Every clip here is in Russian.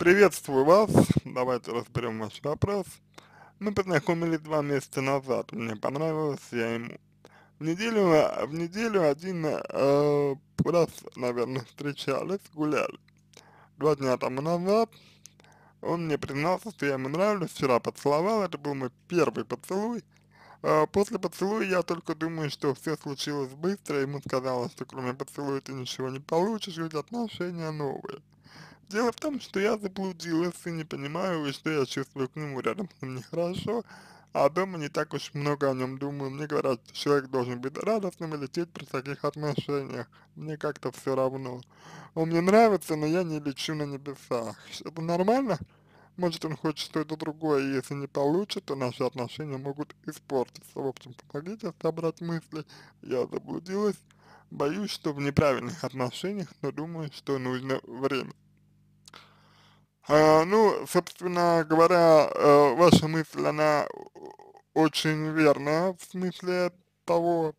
Приветствую вас. Давайте разберем ваш вопрос. Мы познакомились два месяца назад. Мне понравилось, я ему. В неделю, в неделю один э, раз, наверное, встречались, гуляли. Два дня тому назад он мне признался, что я ему нравлюсь, вчера поцеловал, это был мой первый поцелуй. Э, после поцелуя я только думаю, что все случилось быстро, ему сказала, что кроме поцелуя ты ничего не получишь, ведь отношения новые. Дело в том, что я заблудилась и не понимаю, что я чувствую к нему рядом с ним нехорошо, а дома не так уж много о нем думаю. Мне говорят, человек должен быть радостным и лететь при таких отношениях. Мне как-то все равно. Он мне нравится, но я не лечу на небесах. Это нормально? Может он хочет что-то другое, и если не получит, то наши отношения могут испортиться. В общем, помогите собрать мысли. Я заблудилась. Боюсь, что в неправильных отношениях, но думаю, что нужно время. А, ну, собственно говоря, э, ваша мысль, она очень верная в смысле того,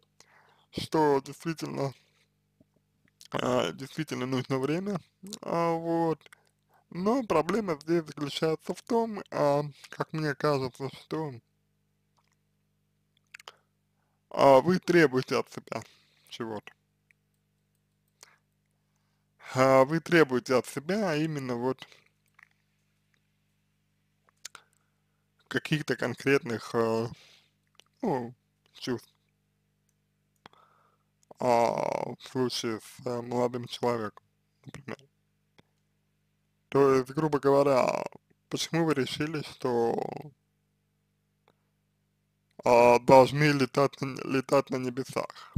что действительно, э, действительно нужно время, а, вот. Но проблема здесь заключается в том, а, как мне кажется, что вы требуете от себя чего-то вы требуете от себя именно вот каких-то конкретных э, ну, чувств а, в случае с а, молодым человеком, например. То есть, грубо говоря, почему вы решили, что а, должны летать, летать на небесах?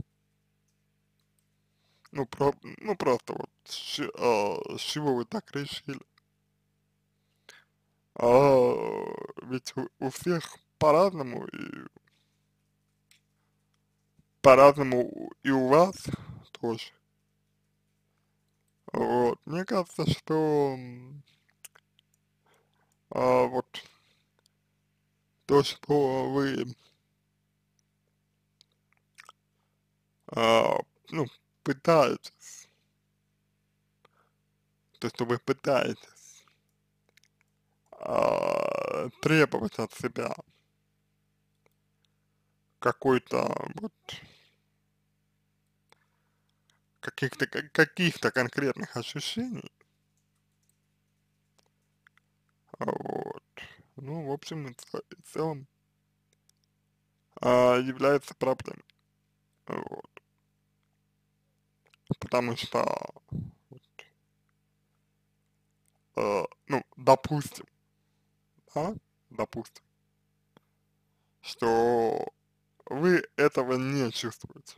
Ну, про, ну просто вот, с, а, с чего вы так решили? А ведь у, всех по-разному и по-разному и у вас тоже. Вот. Мне кажется, что а, вот то, что вы а, ну, пытаетесь, то, что вы пытаетесь э, требовать от себя какой-то вот каких-то каких-то конкретных ощущений. А вот. Ну, в общем и целом э, является проблемой. Вот. Потому что, вот, э, ну, допустим, а, допустим, что вы этого не чувствуете.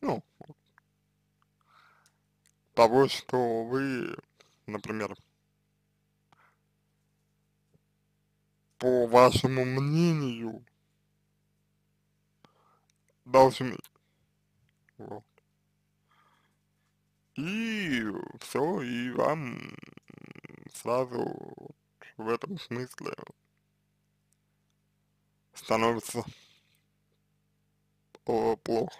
Ну, того, что вы, например, по вашему мнению, должны. Вот. И все, и вам сразу в этом смысле становится плохо.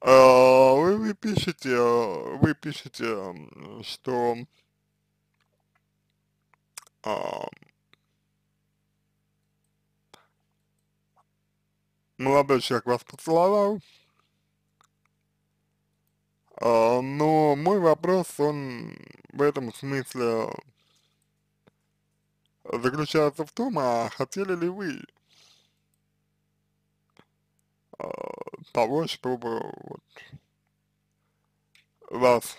А, вы, вы пишете, вы пишете, что а, молодой человек вас поцеловал, а, но мой вопрос, он в этом смысле заключается в том, а хотели ли вы а, того, чтобы вот, вас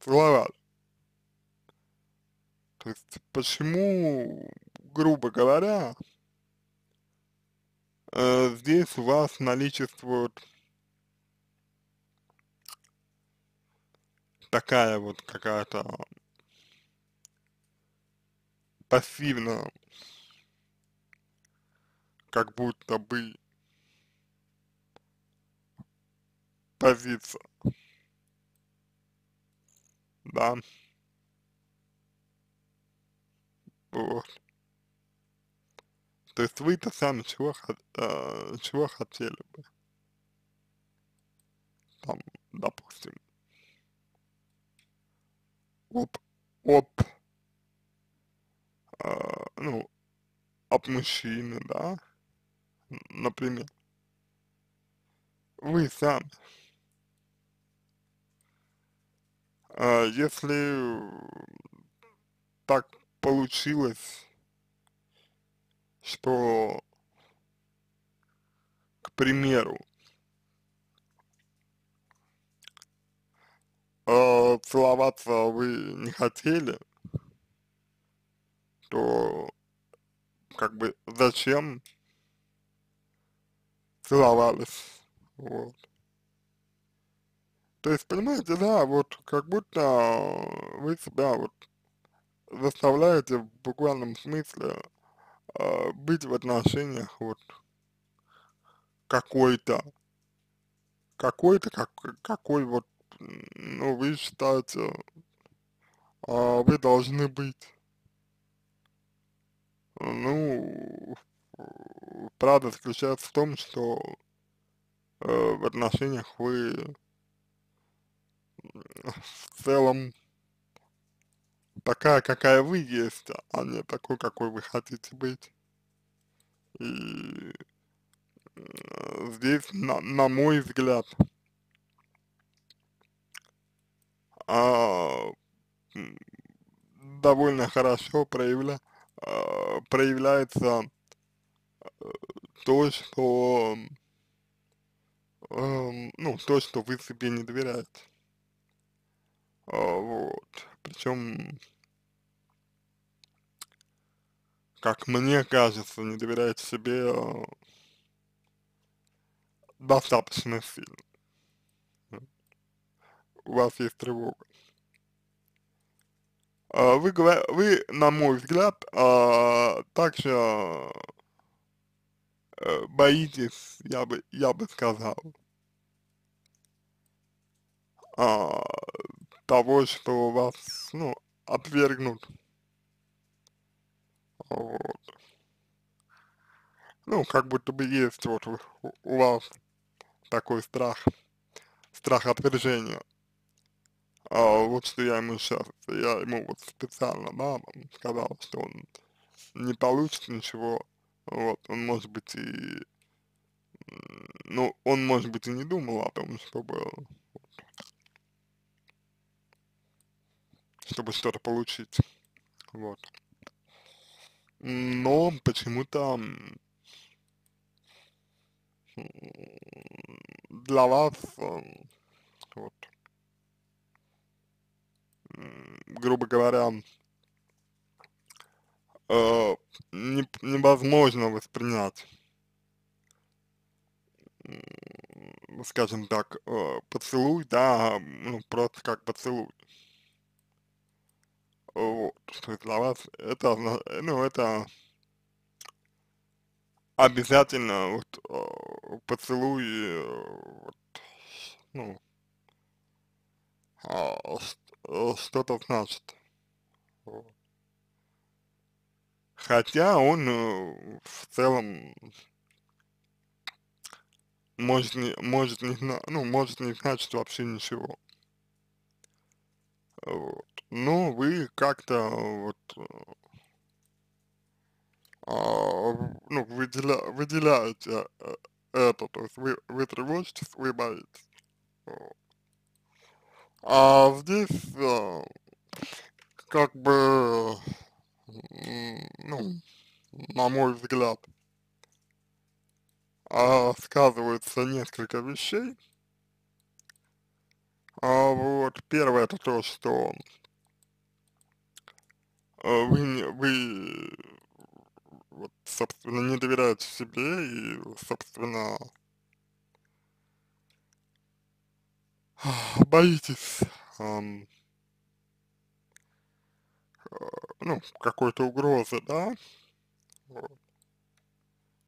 целовали. То есть, почему, грубо говоря, э, здесь у вас наличествует такая вот какая-то пассивно, как будто бы позиция. Да. Вот. То есть вы-то сами чего, э, чего хотели бы? Там, допустим, Оп, об а, ну, от мужчины, да, например. Вы сами. А, если так получилось, что, к примеру, а, целоваться вы не хотели, что как бы зачем целовались, вот. То есть, понимаете, да, вот как будто вы себя вот заставляете в буквальном смысле э, быть в отношениях вот какой-то, какой-то, как, какой вот, ну, вы считаете, э, вы должны быть. Ну, правда заключается в том, что э, в отношениях вы в целом такая, какая вы есть, а не такой, какой вы хотите быть. И э, здесь, на, на мой взгляд, а, довольно хорошо проявля, а, проявляется э, то, что эм, ну, то, что вы себе не доверяете. А, вот. Причем, как мне кажется, не доверяете себе э, достаточно сильно. У вас есть тревога. А, вы, вы, на мой взгляд, а, также э, боитесь, я бы, я бы сказал, а, того, что вас, ну, отвергнут. Вот. Ну, как будто бы есть вот у вас такой страх, страх отвержения. А, вот что я ему сейчас, я ему вот специально, да, сказал, что он не получит ничего, вот, он может быть и, ну, он может быть и не думал о том, чтобы, чтобы что-то получить, вот. Но почему-то для вас, вот, грубо говоря, э, не, невозможно воспринять, скажем так, э, поцелуй, да, ну, просто как поцелуй. Вот, то для вас это, ну, это обязательно вот э, поцелуй, э, вот, ну, а, что-то значит. Хотя он э, в целом может не, может не, ну, может не значить вообще ничего. Вот. Но ну, вы как-то вот э, а, ну, выделя, выделяете э, это, то есть вы, вы тревожитесь, вы боитесь. Вот. А здесь э, а, как бы, ну, на мой взгляд, э, а, сказываются несколько вещей. А вот первое это то, что э, вы, вы вот, собственно, не доверяете себе и, собственно, боитесь эм, э, ну, какой-то угрозы, да? Вот.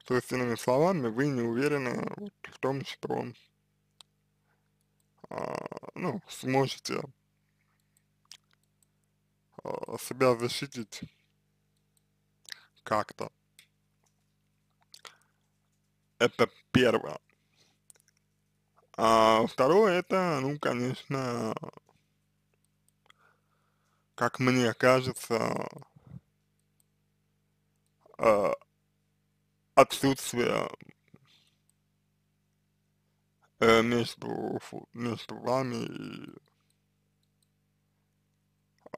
То есть, иными словами, вы не уверены вот, в том, что э, ну, сможете э, себя защитить как-то. Это первое. А второе это, ну, конечно, как мне кажется, э, отсутствие э, между, между вами и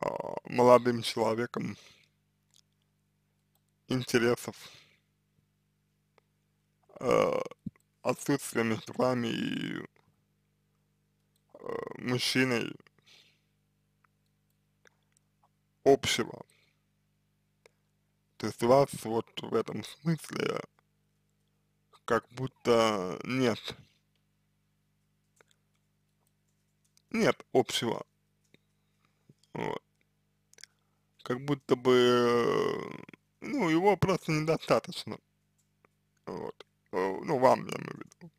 а, молодым человеком интересов э, отсутствие между вами и э, мужчиной общего. То есть вас вот в этом смысле как будто нет. Нет общего. Вот. Как будто бы, э, ну, его просто недостаточно. Вот. Э, ну, вам я имею в виду.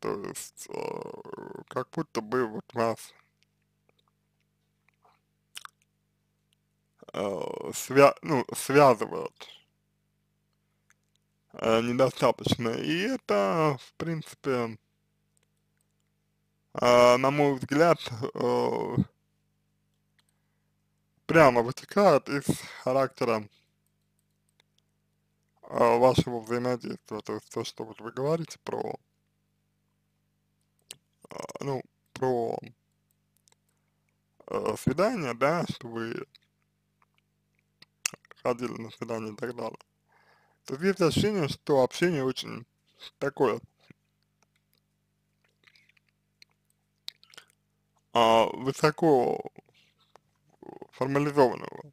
То есть, э, как будто бы вот вас э, свя ну, связывают недостаточно. И это, в принципе, на мой взгляд, прямо вытекает из характера а вашего взаимодействия, то есть то, что вот вы говорите про, а, ну, про э, свидание, да, что вы ходили на свидание и так далее, то есть ощущение, что общение очень такое а, высоко формализованного.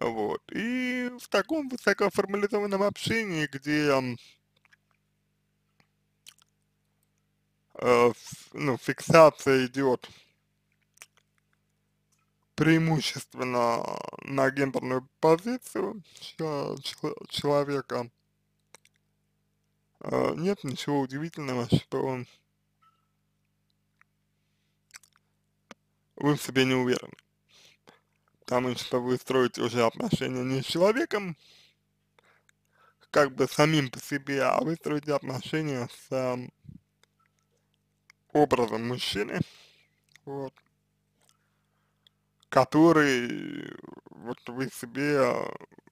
Вот. И в таком высокоформализованном общении, где э, ну, фиксация идет преимущественно на гендерную позицию человека, э, нет ничего удивительного, что вы в себе не уверены потому что вы строите уже отношения не с человеком, как бы самим по себе, а вы строите отношения с э, образом мужчины, вот, который вот вы себе,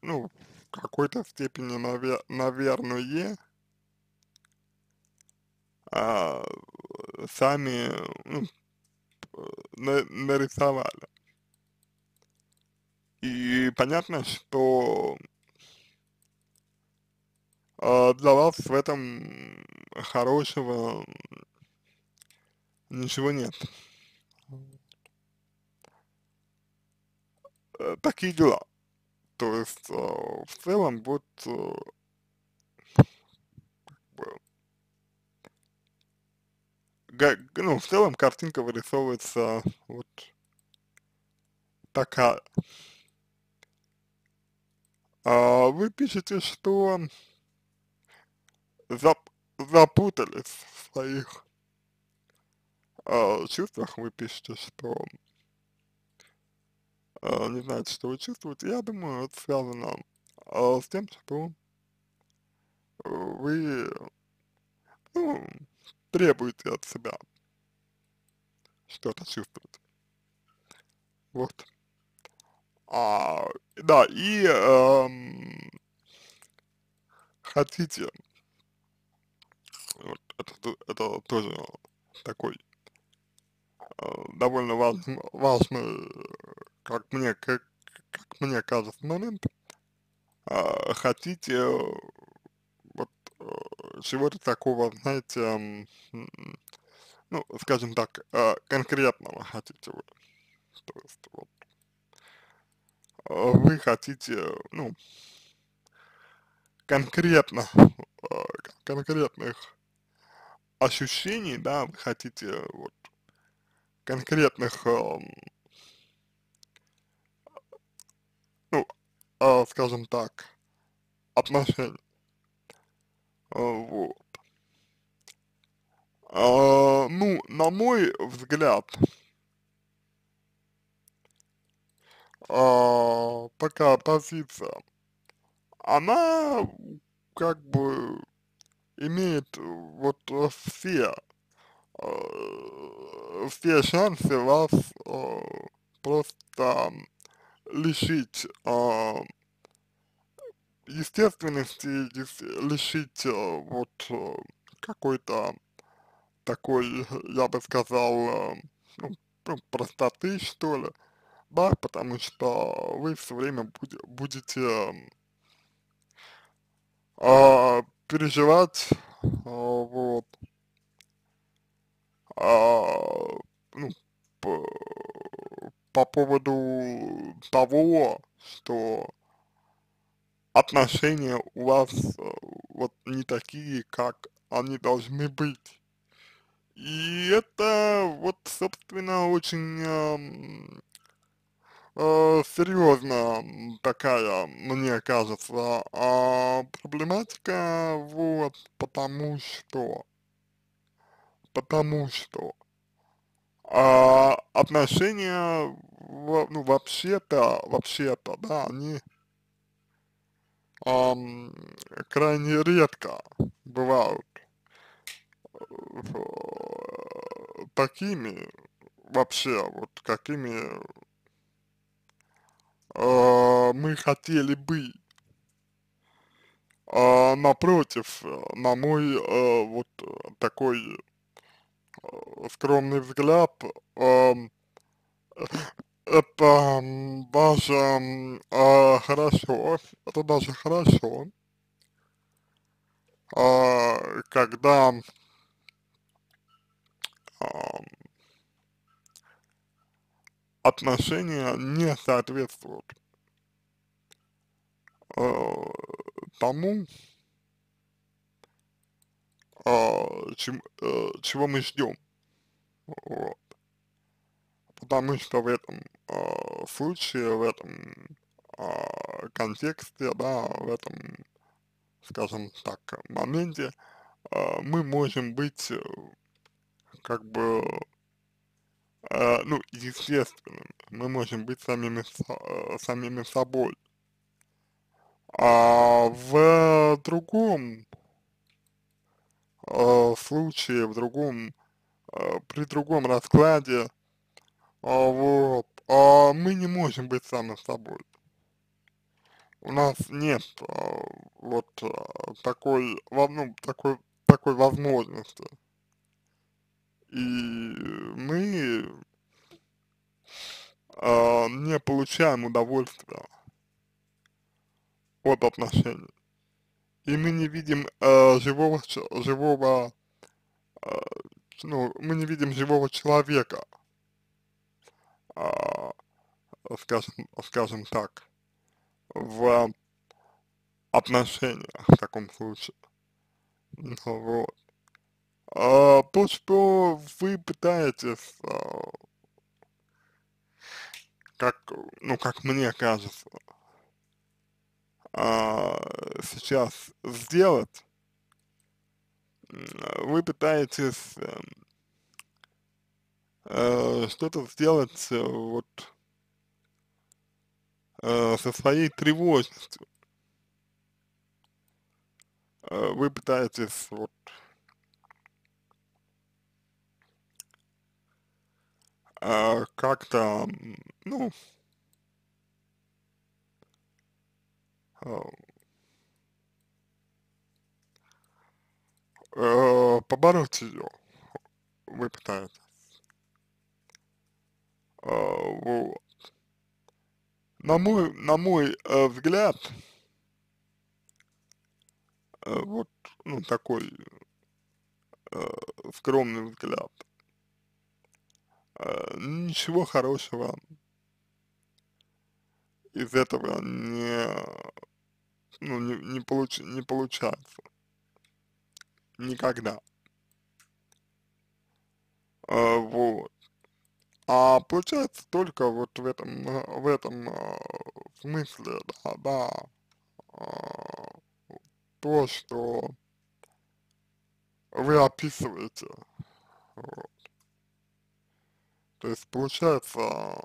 ну, в какой-то степени, навер наверное, э, сами ну, нарисовали. И понятно, что а, для вас в этом хорошего ничего нет. Э, такие дела. То есть, э, в целом, вот, э, ну, в целом картинка вырисовывается вот такая. А, вы пишете, что зап запутались в своих э, чувствах, вы пишете, что э, не знаете, что вы чувствуете. Я думаю, это связано э, с тем, что вы ну, требуете от себя что-то чувствовать. Вот. А, да, и эм, хотите, вот это, это тоже такой э, довольно важный, важный, как мне, как, как мне кажется, момент, э, хотите вот э, чего-то такого, знаете, э, ну, скажем так, э, конкретного хотите вы. То есть, вот, вы хотите, ну, конкретно, э, конкретных ощущений, да, вы хотите вот конкретных, э, ну, э, скажем так, отношений. Вот. Ну, на мой взгляд, э, такая позиция, она как бы имеет э, вот э, все, э, все шансы вас э, просто лишить э, естественности, лишить э, вот э, какой-то такой, я бы сказал, э, ну, ну простоты, что ли, да, потому что вы все время будь, будете а, переживать, а, вот, а, ну, по, по поводу того, что отношения у вас э, вот не такие, как они должны быть. И это вот, собственно, очень э, серьезная такая, мне кажется, э, проблематика, вот, потому что, потому что э, отношения, в, ну, вообще-то, вообще-то, да, они э, крайне редко бывают э, такими вообще, вот какими э, мы хотели бы. А напротив, на мой э, вот такой а, скромный взгляд, э, это даже э, хорошо, это даже хорошо, э, когда э, отношения не соответствуют э, тому, э, чем, э, чего мы ждем. Вот. Потому что в этом э, случае, в этом э, контексте, да, в этом, скажем так, моменте э, мы можем быть э, как бы а, ну, естественным. Мы можем быть самими, э, самими собой. А в другом э, случае, в другом, э, при другом раскладе, а, вот, а мы не можем быть самим собой. У нас нет вот такой, ну, такой, такой возможности и мы э, не получаем удовольствия от отношений. И мы не видим э, живого, живого э, ну, мы не видим живого человека, э, скажем, скажем так, в отношениях в таком случае. Ну, вот а, то, что вы пытаетесь, а, как, ну, как мне кажется, а, сейчас сделать, вы пытаетесь а, что-то сделать э, вот а, со своей тревожностью. Вы пытаетесь вот э, как-то, ну, а, э, побороть ее, вы пытаетесь. Э, а, вот. На мой, на мой э, взгляд, э, вот ну, такой э, скромный взгляд, а, ничего хорошего из этого не, ну, не, не, получ, не получается. Никогда. А, вот. А получается только вот в этом, а, в этом смысле, да, да, то, что вы описываете. Вот. То есть получается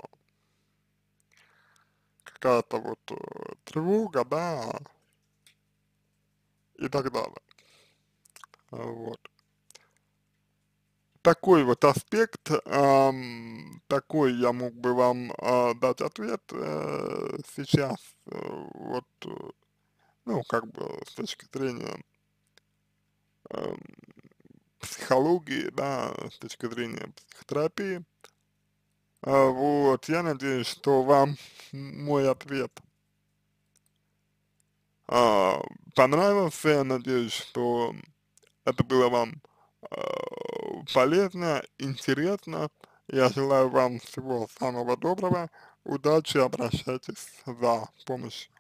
какая-то вот э, тревога, да, и так далее. Вот. Такой вот аспект, эм, такой я мог бы вам э, дать ответ э, сейчас, э, вот, э, ну, как бы с точки зрения э, психологии, да, с точки зрения психотерапии. А, вот, я надеюсь, что вам мой ответ а, понравился. Я надеюсь, что это было вам а, полезно, интересно. Я желаю вам всего самого доброго. Удачи, обращайтесь за помощью.